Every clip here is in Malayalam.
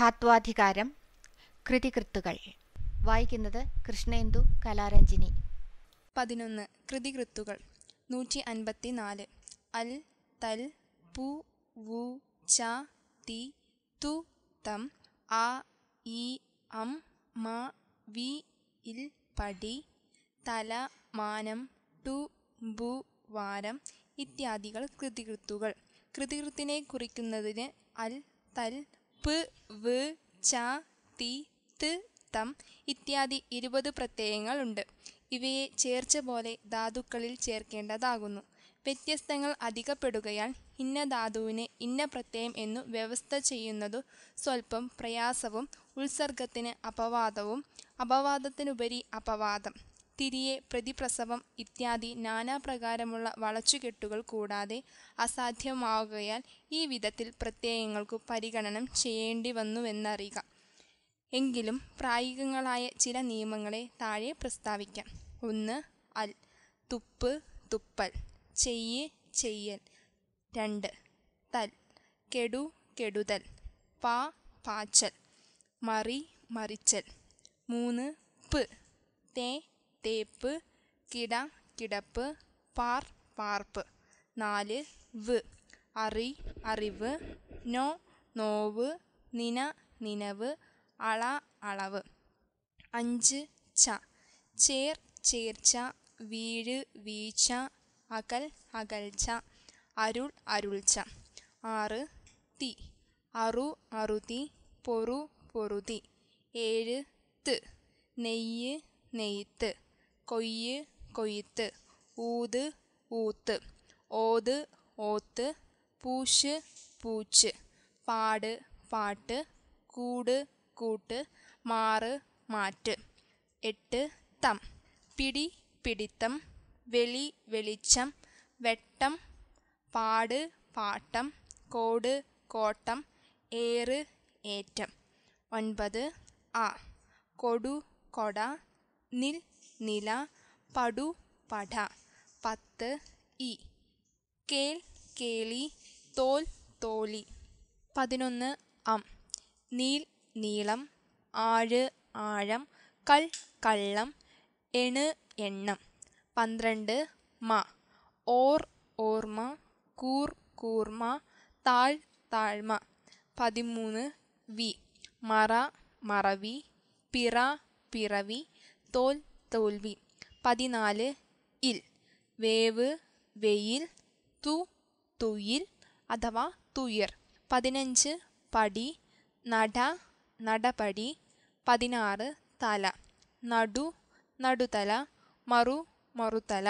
യഥാത്വാധികാരം കൃതികൃത്തുകൾ വായിക്കുന്നത് കൃഷ്ണേന്ദു കലാരഞ്ജിനി പതിനൊന്ന് കൃതികൃത്തുകൾ നൂറ്റി അൻപത്തി നാല് അൽ തൽ പു വു ച തി തു തം ആ ഇ അം മ വി ഇൽ പടി തല മാനം ടു ബു വാരം ഇത്യാദികൾ കൃതികൃത്തുകൾ കൃതികൃത്തിനെ കുറിക്കുന്നതിന് അൽ തൽ പ് വ് ച തി ത് തം ഇത്യാദി ഇരുപത് പ്രത്യയങ്ങളുണ്ട് ഇവയെ ചേർച്ച പോലെ ധാതുക്കളിൽ ചേർക്കേണ്ടതാകുന്നു വ്യത്യസ്തങ്ങൾ അധികപ്പെടുകയാൽ ഇന്ന ധാതുവിനെ ഇന്ന പ്രത്യയം എന്നു വ്യവസ്ഥ ചെയ്യുന്നതു സ്വല്പം പ്രയാസവും ഉത്സർഗത്തിന് അപവാദവും അപവാദത്തിനുപരി അപവാദം തിരിയെ പ്രതിപ്രസവം ഇത്യാദി നാനാപ്രകാരമുള്ള വളച്ചുകെട്ടുകൾ കൂടാതെ അസാധ്യമാവുകയാൽ ഈ വിധത്തിൽ പ്രത്യയങ്ങൾക്കു പരിഗണനം ചെയ്യേണ്ടി വന്നുവെന്നറിയുക എങ്കിലും പ്രായോഗികങ്ങളായ ചില നിയമങ്ങളെ താഴെ പ്രസ്താവിക്കാം ഒന്ന് അൽ തുപ്പ് തുപ്പൽ ചെയ്യ് ചെയ്യൽ രണ്ട് തൽ കെടു കെടുതൽ പാ പാച്ചൽ മറി മറിച്ചൽ മൂന്ന് പ് തേ തേപ്പ് കിട കിടപ്പ് പാർ പാർപ്പ് നാല് വ് അറി അറിവ് നോ നോവ് നിന നിനവ് അള അളവ് അഞ്ച് ച ചേർ ചേർച്ച വീഴ് വീഴ്ച അകൽ അകൽച്ച അരുൾ അരുൾച്ച ആറ് തി അറു അറുതി പൊറു പൊറുതി ഏഴ് ത് നെയ്യ് നെയ്ത്ത് കൊയ്യ് കൊയ്ത്ത് ഊത് ഊത്ത് ഓത് ഓത്ത് പൂശ് പൂച്ച് പാട് പാട്ട് കൂട് കൂട്ട് മാറ് മാറ്റ് എട്ട് തം പിടി പിടിത്തം വെളി വെളിച്ചം വെട്ടം പാട് പാട്ടം കോട് കോട്ടം ഏറ് ഏറ്റം ഒൻപത് ആ കൊടു കൊട നിൽ നില പടു പട പത്ത് ഇ കേൾ കേളി തോൽ തോലി പതിനൊന്ന് അം നീൽ നീളം ആഴ് ആഴം കൾ കള്ളം എണ് എണ്ണം പന്ത്രണ്ട് മ ഓർ ഓർമ്മ കൂർ കൂർമ താൾ താഴ്മ പതിമൂന്ന് വി മറ മറവി പിറ പിറവി തോൽ തോൽവി പതിനാല് ഇൽ വേവ് വെയിൽ തു തുയിൽ അഥവാ തുയർ പതിനഞ്ച് പടി നട നടപടി പതിനാറ് തല നടു നടുതല മറു മറുതല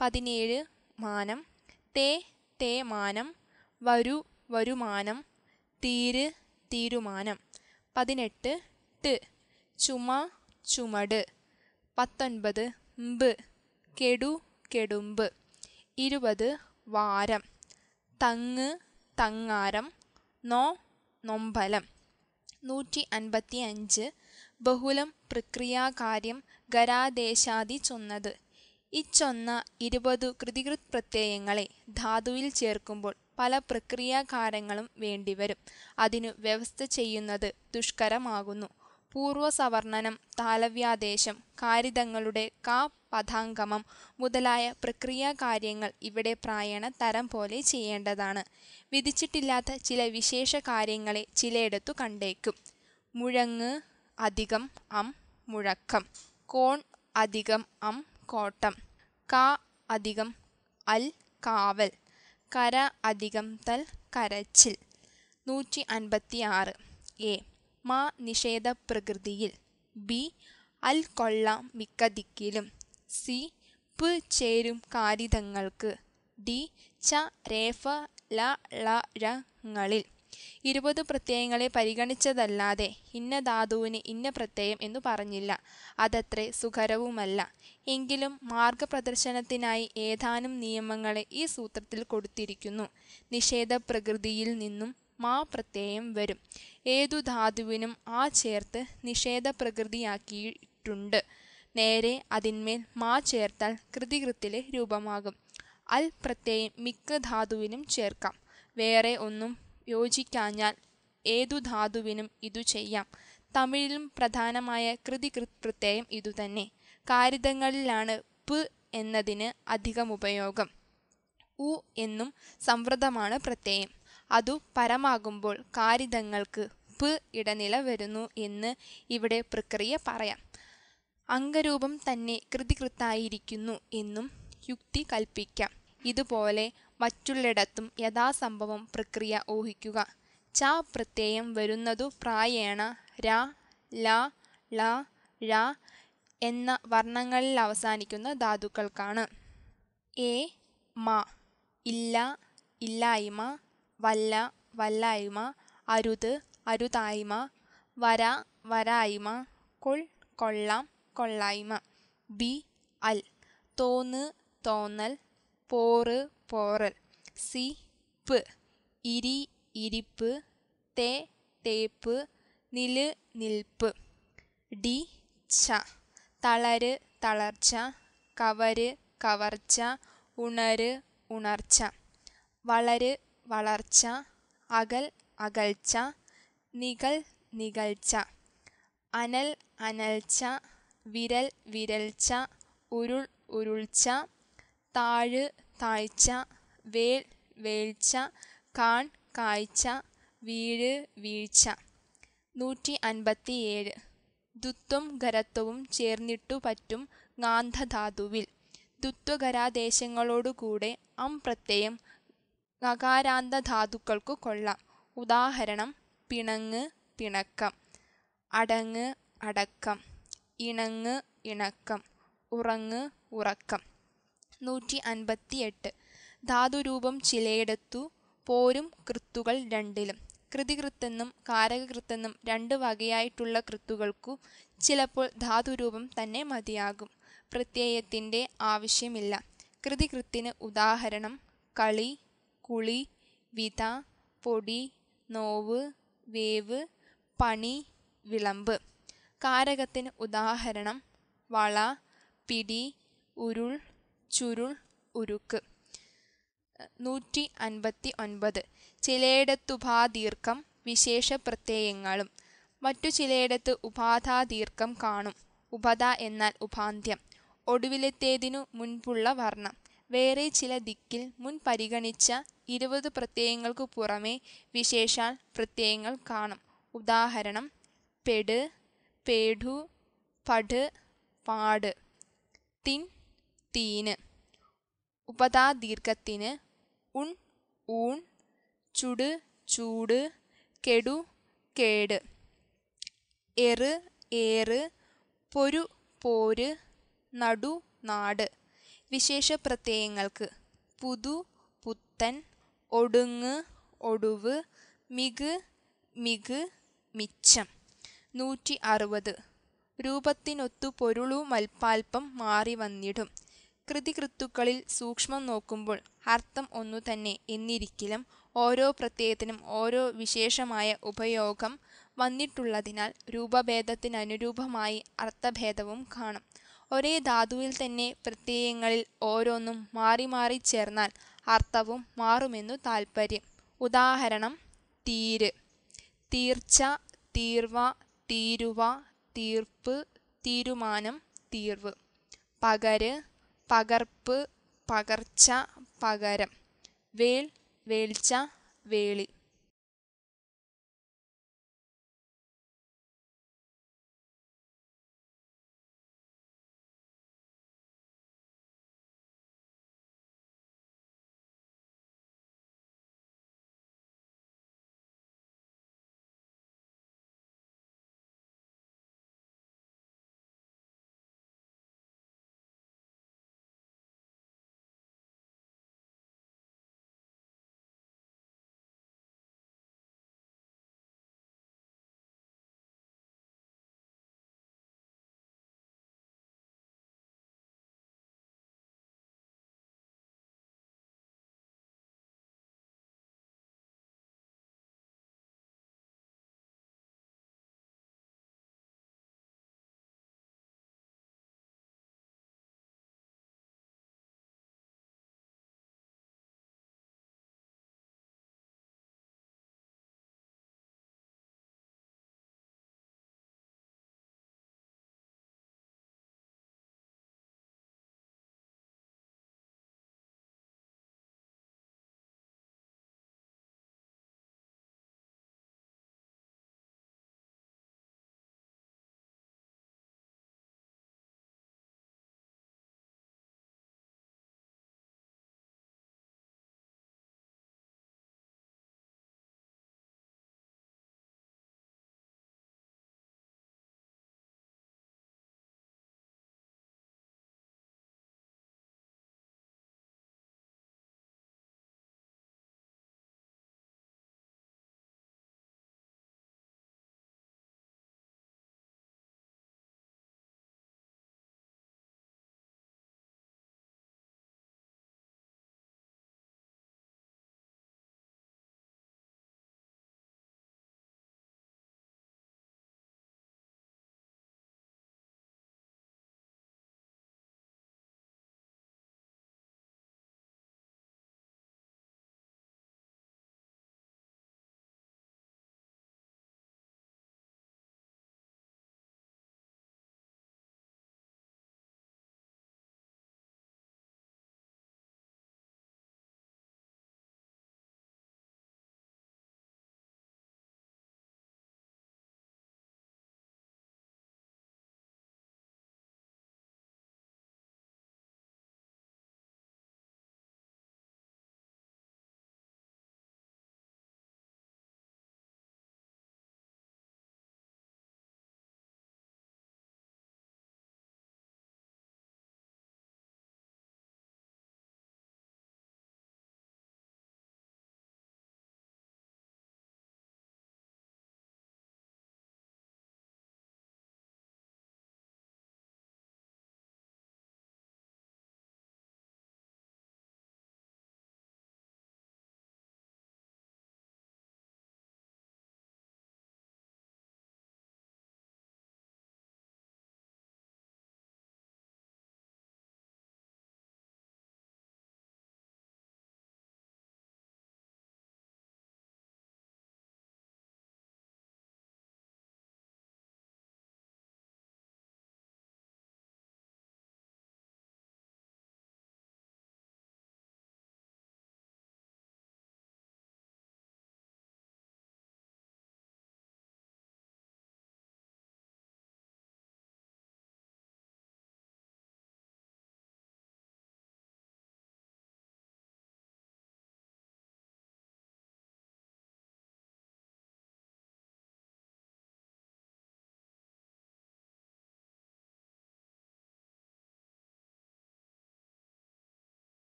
പതിനേഴ് മാനം തേ തേമാനം വരു വരുമാനം തീര് തീരുമാനം പതിനെട്ട് ട് ചുമ ചുമട് പത്തൊൻപത് മ്പ് കെടു കെടുമ്പ് ഇരുപത് വാരം തങ്ങ് തങ്ങാരം നോ നൊമ്പലം നൂറ്റി അൻപത്തി അഞ്ച് ബഹുലം പ്രക്രിയാകാര്യം ഗരാദേശാദി ചൊന്നത് ഇച്ചൊന്ന ഇരുപത് കൃതികൃത് പ്രത്യയങ്ങളെ ധാതുവിൽ ചേർക്കുമ്പോൾ പല പ്രക്രിയാകാരങ്ങളും വേണ്ടിവരും അതിനു വ്യവസ്ഥ ചെയ്യുന്നത് ദുഷ്കരമാകുന്നു പൂർവസവർണനം താലവ്യാദേശം കാരിതങ്ങളുടെ കാ പഥാംഗമം മുതലായ പ്രക്രിയാകാര്യങ്ങൾ ഇവിടെ പ്രായണ തരം പോലെ ചെയ്യേണ്ടതാണ് വിധിച്ചിട്ടില്ലാത്ത ചില വിശേഷ കാര്യങ്ങളെ ചിലയിടത്തു കണ്ടേക്കും മുഴങ്ങ് അധികം അം മുഴക്കം കോൺ അധികം അം കോട്ടം കാ അധികം അൽ കാവൽ കര അധികം തൽ കരച്ചിൽ നൂറ്റി അൻപത്തി ആറ് എ മാ നിഷേധ പ്രകൃതിയിൽ ബി അൽ കൊള്ള മിക്ക ദിക്കിലും സി പ് ചേരും കാരിതങ്ങൾക്ക് ഡി ച രേഫ ല ള ഇരുപത് പ്രത്യയങ്ങളെ പരിഗണിച്ചതല്ലാതെ ഇന്ന ധാതുവിന് ഇന്ന പ്രത്യയം എന്നു പറഞ്ഞില്ല അതത്ര സുഖരവുമല്ല എങ്കിലും മാർഗപ്രദർശനത്തിനായി ഏതാനും നിയമങ്ങളെ ഈ സൂത്രത്തിൽ കൊടുത്തിരിക്കുന്നു നിഷേധ പ്രകൃതിയിൽ നിന്നും മാ പ്രത്യയം വരും ഏതു ധാതുവിനും ആ ചേർത്ത് നിഷേധ പ്രകൃതിയാക്കിയിട്ടുണ്ട് നേരെ അതിന്മേൽ മാ ചേർത്താൽ കൃതികൃത്തിലെ രൂപമാകും അൽ പ്രത്യയം മിക്ക ധാതുവിനും ചേർക്കാം വേറെ ഒന്നും യോജിക്കാഞ്ഞാൽ ഏതു ധാതുവിനും ഇതു ചെയ്യാം തമിഴിലും പ്രധാനമായ കൃതികൃത് പ്രത്യയം ഇതുതന്നെ കാരിതങ്ങളിലാണ് പ് എന്നതിന് ഉപയോഗം ഉ എന്നും സംവൃതമാണ് പ്രത്യയം അതു പരമാകുമ്പോൾ കാരിതങ്ങൾക്ക് പ് ഇടനില വരുന്നു എന്ന് ഇവിടെ പ്രക്രിയ പറയാം അംഗരൂപം തന്നെ കൃതികൃത്തായിരിക്കുന്നു എന്നും യുക്തി കൽപ്പിക്കാം ഇതുപോലെ മറ്റുള്ളിടത്തും യഥാസംഭവം പ്രക്രിയ ഊഹിക്കുക ച പ്രത്യയം വരുന്നതു പ്രായേണ ര ല ള ഴ എന്ന വർണ്ണങ്ങളിൽ അവസാനിക്കുന്ന ധാതുക്കൾക്കാണ് എ മ ഇല്ല ഇല്ലായ്മ വല്ല വല്ലായ്മ അരുത് അരുതായ്മ വര വരായ്മ കൊൾ കൊള്ളാം കൊള്ളായ്മ ബി അൽ തോന്ന് തോന്നൽ പോറ് പോറൽ സി പ് ഇരി ഇരിപ്പ് തേ തേപ്പ് നില് നിൽപ്പ് ഡി ഛ തളര് തളർച്ച കവര് കവർച്ച ഉണര് ഉണർച്ച വളര് വളർച്ച അകൽ അകൽച്ച നികൽ നികൾച്ച അനൽ അനൽച്ച വിരൽ വിരൽച്ച ഉരുൾ ഉരുൾച്ച താഴ് താഴ്ച വേൽ വേഴ്ച കാൺ കാഴ്ച വീഴ് വീഴ്ച നൂറ്റി അൻപത്തിയേഴ് ദുത്വം ഖരത്വവും ചേർന്നിട്ടു പറ്റും ഗാന്ധധാതുവിൽ ദുത്വഖരാദേശങ്ങളോടുകൂടെ അം പ്രത്യയം നകാരാന്ത ധാതുക്കൾക്കു കൊള്ളാം ഉദാഹരണം പിണങ്ങ് പിണക്കം അടങ്ങ് അടക്കം ഇണങ്ങ് ഇണക്കം ഉറങ്ങ് ഉറക്കം നൂറ്റി അൻപത്തിയെട്ട് ധാതുരൂപം ചിലയിടത്തു പോരും കൃത്തുകൾ രണ്ടിലും കൃതികൃത്തെന്നും കാരകകൃത്തെന്നും രണ്ട് വകയായിട്ടുള്ള കൃത്തുകൾക്കു ചിലപ്പോൾ ധാതുരൂപം തന്നെ മതിയാകും പ്രത്യയത്തിൻ്റെ ആവശ്യമില്ല കൃതികൃത്തിന് ഉദാഹരണം കളി കുളി വിത പൊടി നോവ് വേവ് പണി വിളമ്പ് കാരകത്തിന് ഉദാഹരണം വള പിടി ഉരുൾ ചുരുൾ ഉരുക്ക് നൂറ്റി അൻപത്തി ഒൻപത് ചിലയിടത്ത് ഉപാദീർഘം വിശേഷ പ്രത്യയങ്ങളും മറ്റു ചിലയിടത്ത് ഉപാധാദീർഘം കാണും ഉപത എന്നാൽ ഉപാന്ത്യം ഒടുവിലത്തേതിനു മുൻപുള്ള വർണ്ണം വേറെ ചില ദിക്കിൽ മുൻ പരിഗണിച്ച ഇരുപത് പ്രത്യയങ്ങൾക്കു പുറമെ വിശേഷാൽ പ്രത്യയങ്ങൾ കാണും ഉദാഹരണം പെട് പേഠു പഠ് പാട് തിൻ തീന് ഉപതാദീർഘത്തിന് ഉൺ ഊൺ ചുട് ചൂട് കെടു കേട് എറ് ഏറ് പൊരു പോര് നടു നാട് വിശേഷ പ്രത്യയങ്ങൾക്ക് പുതു പുത്തൻ ഒടുങ്ങ് ഒടുവ് മിക് മിക് മിച്ചം നൂറ്റി അറുപത് രൂപത്തിനൊത്തു പൊരുളും അൽപ്പാൽപ്പം മാറി വന്നിടും കൃതികൃത്തുക്കളിൽ സൂക്ഷ്മം നോക്കുമ്പോൾ അർത്ഥം ഒന്നു തന്നെ എന്നിരിക്കലും ഓരോ പ്രത്യയത്തിനും ഓരോ വിശേഷമായ ഉപയോഗം വന്നിട്ടുള്ളതിനാൽ രൂപഭേദത്തിനനുരൂപമായി അർത്ഥഭേദവും കാണും ഒരേ ധാതുവിൽ തന്നെ പ്രത്യയങ്ങളിൽ ഓരോന്നും മാറി മാറി ചേർന്നാൽ അർത്ഥവും മാറുമെന്നു താൽപ്പര്യം ഉദാഹരണം തീര് തീർച്ച തീർവ തീരുവ തീർപ്പ് തീരുമാനം തീർവ് പകര് പകർപ്പ് പകർച്ച പകരം വേൽ വേൽച്ച വേളി